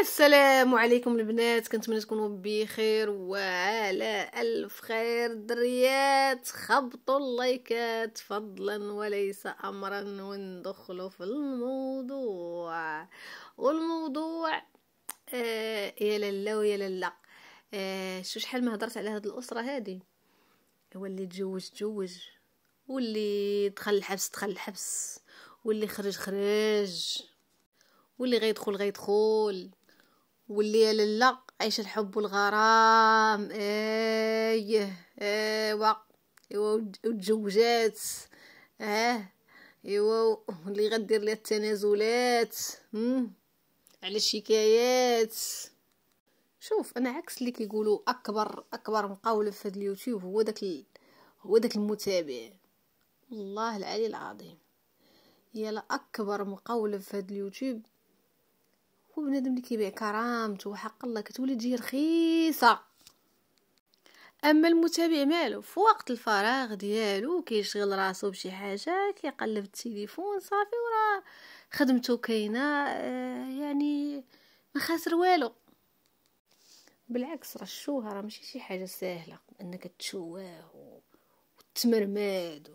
السلام عليكم البنات كنتمنى تكونوا بخير وعلى الف خير دريات خبطوا اللايكات فضلا وليس امرا وندخلوا في الموضوع والموضوع آه يا لالا ويا لالا آه شو شحال ما هضرت على هاد الاسره هادي اللي تزوج تزوج واللي دخل الحبس دخل الحبس واللي خرج خرج واللي غيدخل غيدخل واللي لا عايشه الحب والغرام ايه ايوا ايوا وتزوجات اه ايوا اللي غدير ليها التنازلات على الشكايات شوف انا عكس اللي كيقولوا اكبر اكبر مقاوله في هذا اليوتيوب هو داك ال... هو داك المتابع والله العلي العظيم هي اكبر مقاوله في هذا اليوتيوب بنادم اللي كيبيع كرامته وحق الله كتولي تجي رخيصه اما المتابع مالو في وقت الفراغ ديالو كيشغل راسو بشي حاجه كيقلب التليفون صافي وراه خدمته كاينه آه، يعني ما خاسر والو بالعكس راه الشهره ماشي شي حاجه سهله انك تشوه وتمرمد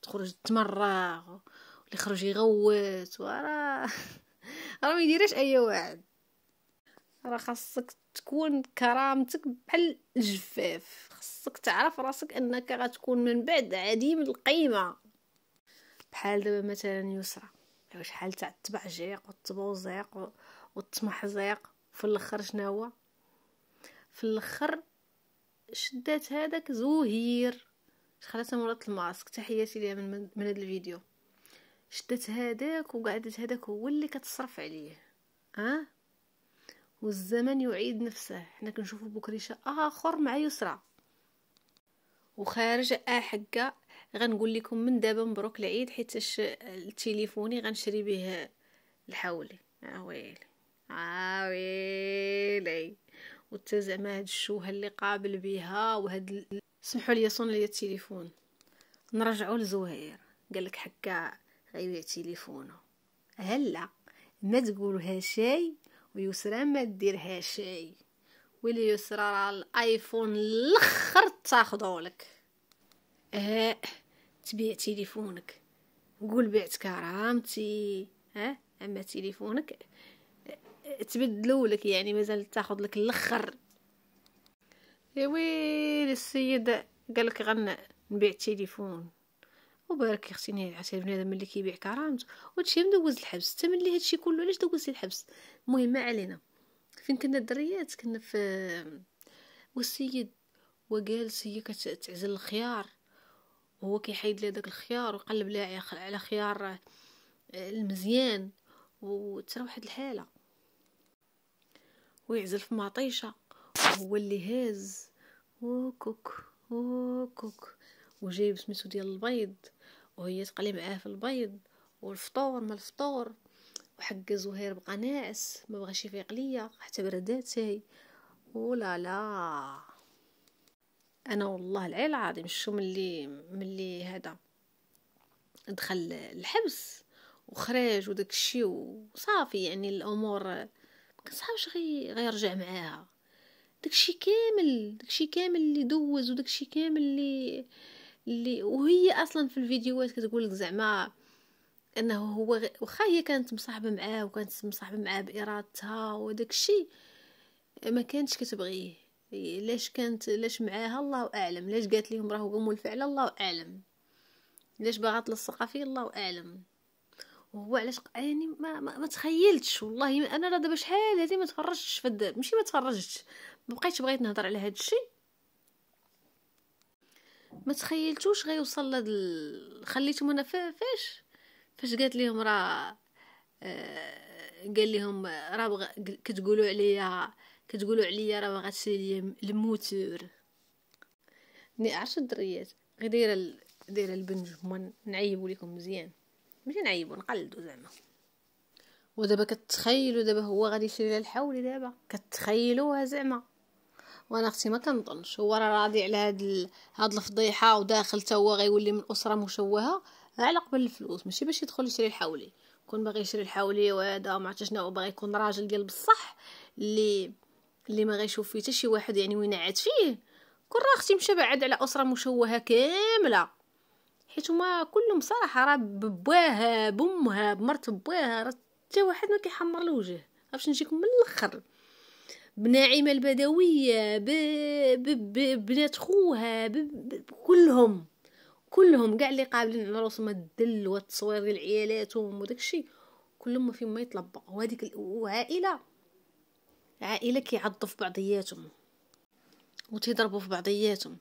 وتخرج تمرغ اللي يخرج يغوت وراه راه ما يديرش اي واحد راه خاصك تكون كرامتك بحال الجفاف خاصك تعرف راسك انك غتكون من بعد عديم القيمه بحال دابا مثلا يسرى يعني شحال تاع جيق والتبوزيق والتمحزيق في الاخر شنو في الاخر شدات هذاك زهير شخلاتها مرات الماسك تحياتي ليها من, من هذا الفيديو شدت هذاك وقعدت هذاك هو اللي كتصرف عليه ها والزمن يعيد نفسه حنا كنشوفو بكريشه اخر مع يسرى وخارج احقه آه غنقول لكم من دابا مبروك العيد حيت التليفوني غنشري به الحولي عويلي عويلي وتا زعما هاد الشوهه اللي قابل بها وهاد سمحوا لي صون لي التليفون نرجعوا لزهير قال لك حكا غيبيع أيوة تليفونه هلا ما تقولها شي ويسرى ما ديرها شي ويلي يسرى الايفون الاخر لك اه تبيع تليفونك قول بعت كرامتي ها أه؟ اما تليفونك تبدلو لك يعني مازال تاخذ لك الاخر يا ويلي السيد قالك غن نبيع تليفون وبارك خصني عشان بنادم ملي كيبيع كرامته وهادشي مدوز الحبس حتى ملي هادشي كله علاش دوز الحبس المهم ما علينا فين كنا الدريات كنا في والسيد وجالس هي كتعزل الخيار وهو كيحيد لها داك الخيار وقلب لها على خيار آه، المزيان وترى واحد الحاله ويعزل في مطيشه هو اللي هاز وكوك وكوك وجايب سميتو ديال البيض وهي تقلي معاه في البيض والفطور ما الفطور وحق زهير بقى ناعس ما بغاش يفيق ليا حتى بردات هي ولا لا انا والله العيل العظيم شو ملي ملي هذا دخل الحبس وخرج وداك الشيء وصافي يعني الامور ما كنصحاش غي غيرجع معاها داكشي كامل داكشي كامل اللي دوز وداكشي كامل اللي اللي وهي اصلا في الفيديوهات كتقول لك زعما انه هو واخا هي كانت مصاحبه معاه وكانت مصاحبه معاه بارادتها وداك الشيء ما كانتش كتبغيه ليش كانت ليش معاها الله اعلم ليش قالت لهم راه قوموا الفعل الله اعلم ليش باغا تلصقها فيه الله اعلم وهو علاش يعني ما, ما, ما تخيلتش والله انا دابا شحال هذه ما تفرجتش في الدار ماشي ما تفرجتش ما بقيتش بغيت نهضر على هذا الشيء ما تخيلتوش غيوصل لهاد خليتهم انا فاش فاش قالت لهم راه آه، قال لهم راه بغ... كتقولوا عليا كتقولوا عليا راه باغا تشري لي الموتور ني عرفت الدريات غير دايره دايره البنج هما نعيبوا لكم مزيان ماشي نعيبوا نقلدوا زعما ودابا كتخيلوا دابا هو غادي يشري لها الحولي دابا كتخيلوها زعما وانا اختي ما كنظنش هو راه راضي على هاد هاد الفضيحه وداخل تا هو غيولي من اسره مشوهه على قبل الفلوس ماشي باش يدخل يشري الحولي كون باغي يشري الحولي وهذا ما عرفتش شنو باغي يكون راجل ديال بصح اللي اللي ما غيشوف فيه حتى شي واحد يعني وينعت فيه كون راه اختي مشى بعد على اسره مشوهه كامله حيت هما كلهم صراحه راه بباها بامها بمرت بواها راه حتى واحد ما كيحمر الوجه باش نجيكم من الاخر بناعمة البدوية ببنات خوها كلهم كلهم كاع اللي قابلين على راسهم الدل والتصوير ديال عيالاتهم وداكشي كلهم ما فيهم ما يطلب وهذيك وعائله عائله كيعضوا في بعضياتهم وتضربوا في بعضياتهم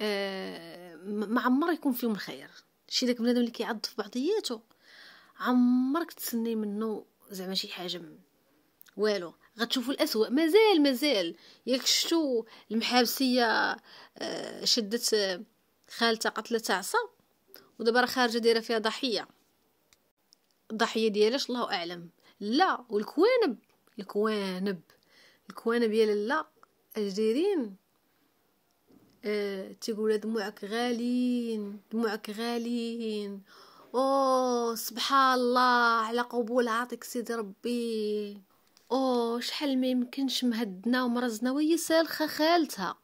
آه ما عمر يكون فيهم الخير شي داك بنادم اللي كيعض في بعضياته عمرك تسني منه زعما شي حاجه والو غتشوفوا الاسوء مازال مازال ياك شتو المحابسيه آه، شدت آه، خالتها قتلت عصا ودابا راه خارجه دايره فيها ضحيه الضحيه ديالاش الله اعلم لا والكوانب الكوانب الكوانب يا لا الجزائريين أه تيقول دموعك غاليين دموعك غاليين او سبحان الله على قبول عاطيك سيدي ربي او شحال ما يمكنش مهدنا ومرزنا وهي سالخه خالتها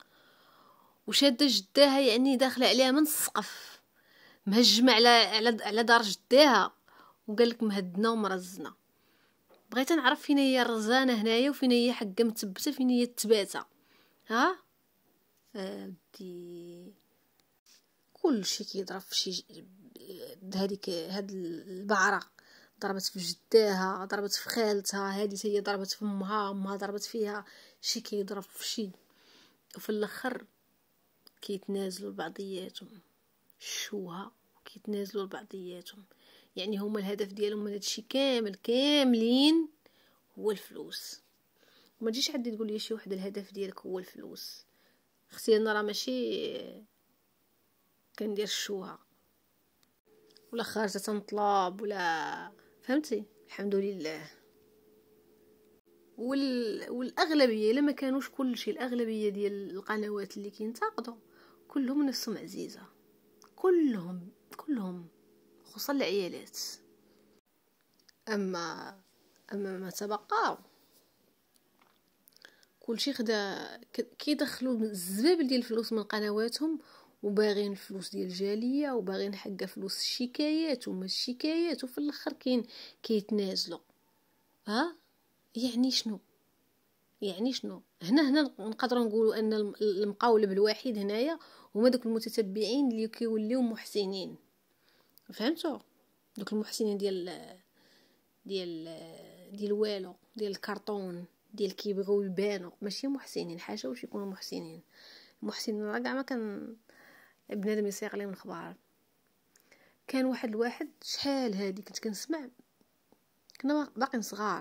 وشاده جداها يعني داخله عليها من السقف مهجمه على على على دار جداها وقال لك مهدنا ومرزنا بغيت نعرف فين هي الرزانه هنايا وفين هي حقه متبته فين هي التباته ها بدي شيء كيضرب في شي هذيك هاد البعره ضربت في جداها ضربت في خالتها هذه هي ضربت في امها امها ضربت فيها شي كيضرب في شي وفي الاخر كيتنازلوا لبعضياتهم شوها كيتنازلوا لبعضياتهم يعني هما الهدف ديالهم من هادشي كامل كاملين هو الفلوس وما تجيش عندي تقول لي شي وحده الهدف ديالك هو الفلوس اختي انا راه ماشي كندير الشوها ولا خارجه تنطلب ولا فهمتي الحمد لله وال... والاغلبيه لما كانوش كل كلشي الاغلبيه ديال القنوات اللي كينتقدوا كلهم نفسهم عزيزه كلهم كلهم خصوصا العيالات اما اما ما تبقى كلشي خدا كيدخلوا الزباب ديال الفلوس من قنواتهم وباغين الفلوس ديال الجاليه وباغين حق فلوس الشكايات وما الشكايات وفي الاخر كاين كيتنازلوا ها يعني شنو يعني شنو هنا هنا نقدروا نقولوا ان المقاولب الوحيد هنايا هما دوك المتتبعين اللي كيوليو محسنين فهمتوا دوك المحسنين ديال ديال ديال والو ديال الكرتون ديال كيبغيو يبانو ماشي محسنين حاجه واش يكونوا محسنين المحسنين راه كاع ما كان بنادم يسيق لي من خبار كان واحد الواحد شحال هادي كنت كنسمع كنا باقيين صغار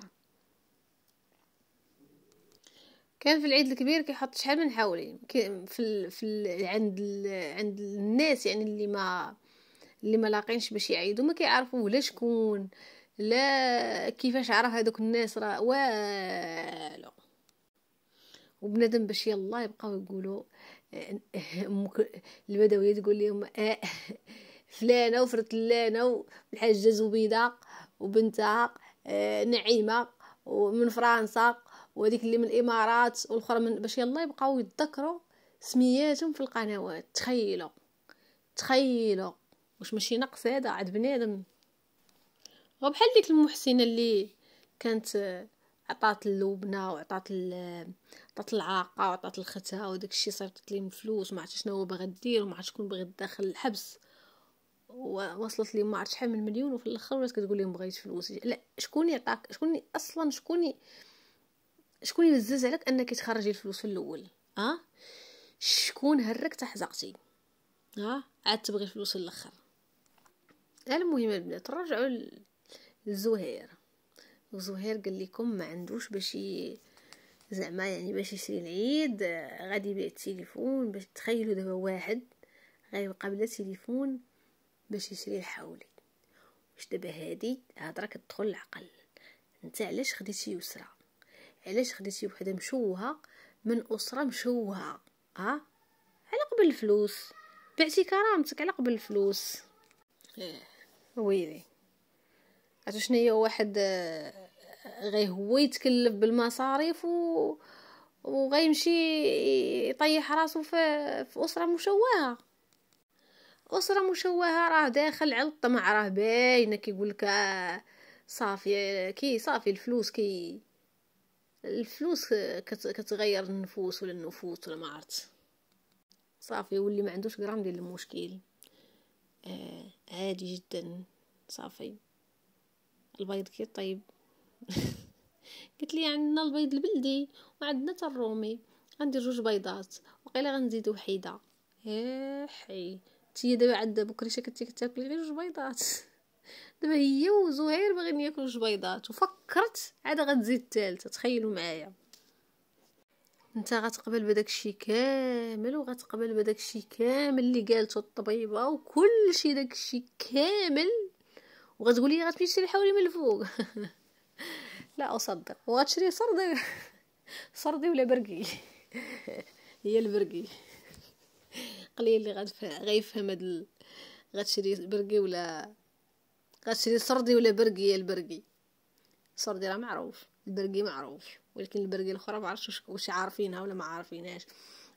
كان في العيد الكبير كيحط شحال من حولي في الـ في الـ عند الـ عند الناس يعني اللي ما اللي ما لاقينش باش يعيدوا ما كيعرفوا لا شكون لا كيفاش عرف هذوك الناس راه والو وبنادم باش يلا يبقاو يقولوا البدويه تقول لهم آه فلانه وفرت لانه والحاجه زبيده وبنتها آه نعيمه ومن فرنسا وهذيك اللي من الامارات والاخرى من باش يلا يبقاو يتذكروا سمياتهم في القنوات تخيلوا تخيلوا واش ماشي نقص هذا عاد بنادم وبحال ديك المحسنه اللي كانت عطات اللبنه وعطات عطات العاقه وعطات الختها وداك الشيء صيفطت لي فلوس ما عرفتش شنو باغا دير وما عرفتش شكون باغي داخل الحبس ووصلت لي ما عرفت شحال من مليون وفي الاخر ولات كتقول لهم بغيت فلوس لا شكون يعطاك شكون اصلا شكون شكون يلزز عليك انك تخرجي الفلوس في الاول اه شكون هرك تحزقتي اه عاد تبغي في الاخر المهم البنات رجعوا للزهير وزهير قال لكم ما عندوش باش زعما يعني باش يشري العيد آه، غادي يبيع التليفون باش تخيلوا دابا واحد غيبقى بلا تليفون باش يشري الحولي واش دابا هادي هضره كتدخل العقل انت علاش خديتي يسرى علاش خديتي وحده مشوهه من اسره مشوهه ها على قبل الفلوس بعتي كرامتك على قبل الفلوس إيه. ويلي عرفتو شنو واحد آه، غير هو يتكلف بالمصاريف و وغيمشي يطيح راسو في, في اسره مشوهه اسره مشوهه راه داخل على الطمع راه باينه كيقول لك آه، صافي كي صافي الفلوس كي الفلوس آه، كتغير النفوس ولا النفوس ولا ما عرفت صافي واللي ما عندوش غرام ديال المشكل آه عادي جدا صافي البيض كيطيب قلت لي عندنا البيض البلدي وعندنا تا الرومي غندير جوج بيضات وقيلا غنزيد وحيده يا إيه، حي انتي دابا عاد بكري شا كنتي كتاكلي غير جوج بيضات دابا هي وزهير باغيين ياكلوا جوج بيضات وفكرت عاد غتزيد الثالثه تخيلوا معايا انت غتقبل بداك الشيء كامل وغتقبل بداك الشيء كامل اللي قالته الطبيبه وكل شيء داك الشيء كامل وغتقولي غتمشي تشري الحوايج من الفوق لا اصدق وغتشري سردي سردي ولا برقي هي البرقي قليل اللي غيفهم هاد غتشري برقي ولا غتشري سردي ولا برقي هي البرقي سردي راه معروف البرقي معروف ولكن البرقي الاخرى ما عرفتش واش عارفينها ولا ما عارفينهاش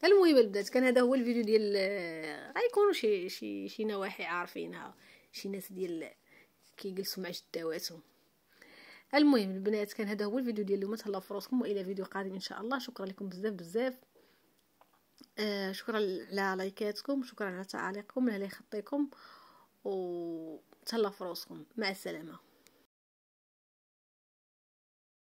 المهم البنات كان هذا هو الفيديو ديال غيكونوا شي شي شي نواحي عارفينها شي ناس ديال كيجلسوا مع جداواتهم المهم البنات كان هذا هو الفيديو ديال اليوم تهلاو في راسكم والى فيديو قادم ان شاء الله شكرا لكم بزاف بزاف آه شكرا على لايكاتكم شكرا على تعاليقكم على خطيكم و تهلاو في راسكم مع السلامه